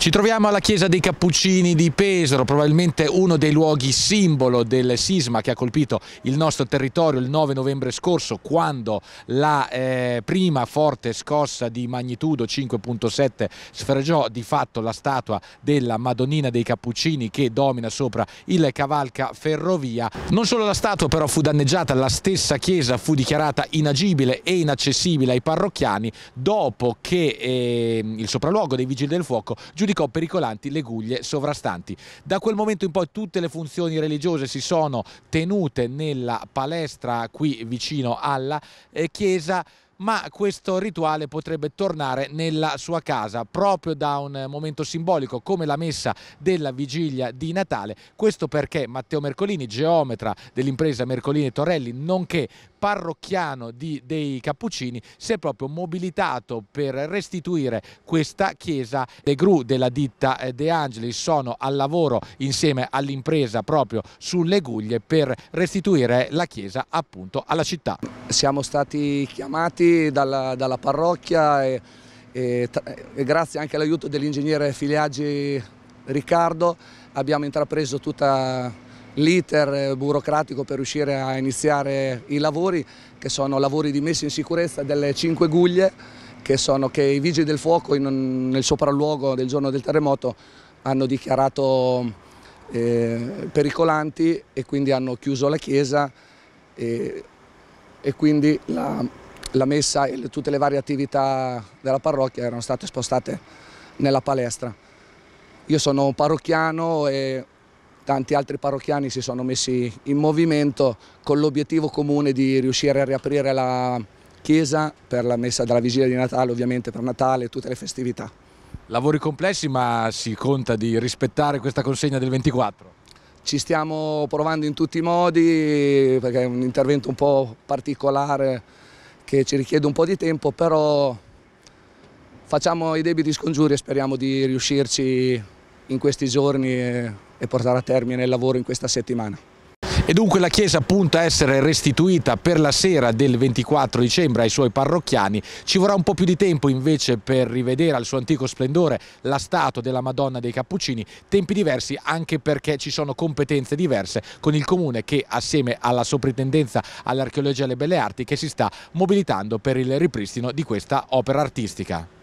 Ci troviamo alla chiesa dei Cappuccini di Pesaro, probabilmente uno dei luoghi simbolo del sisma che ha colpito il nostro territorio il 9 novembre scorso, quando la eh, prima forte scossa di magnitudo 5.7 sfregiò di fatto la statua della Madonnina dei Cappuccini che domina sopra il cavalca ferrovia. Non solo la statua però fu danneggiata, la stessa chiesa fu dichiarata inagibile e inaccessibile ai parrocchiani dopo che eh, il sopralluogo dei Vigili del Fuoco giudicò giudicò pericolanti le guglie sovrastanti. Da quel momento in poi tutte le funzioni religiose si sono tenute nella palestra qui vicino alla eh, chiesa ma questo rituale potrebbe tornare nella sua casa proprio da un momento simbolico come la messa della vigilia di Natale. Questo perché Matteo Mercolini, geometra dell'impresa Mercolini e Torelli, nonché parrocchiano di, dei Cappuccini si è proprio mobilitato per restituire questa chiesa. Le gru della ditta eh, De Angelis sono al lavoro insieme all'impresa proprio sulle Guglie per restituire la chiesa appunto alla città. Siamo stati chiamati dalla, dalla parrocchia e, e, e grazie anche all'aiuto dell'ingegnere Filiaggi Riccardo abbiamo intrapreso tutta la l'iter eh, burocratico per riuscire a iniziare i lavori che sono lavori di messa in sicurezza delle cinque guglie che sono che i vigili del fuoco in, nel sopralluogo del giorno del terremoto hanno dichiarato eh, pericolanti e quindi hanno chiuso la chiesa e, e quindi la, la messa e le, tutte le varie attività della parrocchia erano state spostate nella palestra. Io sono un parrocchiano e tanti altri parrocchiani si sono messi in movimento con l'obiettivo comune di riuscire a riaprire la chiesa per la messa della vigilia di Natale, ovviamente per Natale e tutte le festività. Lavori complessi ma si conta di rispettare questa consegna del 24? Ci stiamo provando in tutti i modi perché è un intervento un po' particolare che ci richiede un po' di tempo, però facciamo i debiti scongiuri e speriamo di riuscirci in questi giorni e, e portare a termine il lavoro in questa settimana. E dunque la chiesa punta a essere restituita per la sera del 24 dicembre ai suoi parrocchiani. Ci vorrà un po' più di tempo invece per rivedere al suo antico splendore la statua della Madonna dei Cappuccini, tempi diversi anche perché ci sono competenze diverse con il comune che assieme alla soprintendenza all'archeologia e alle belle arti che si sta mobilitando per il ripristino di questa opera artistica.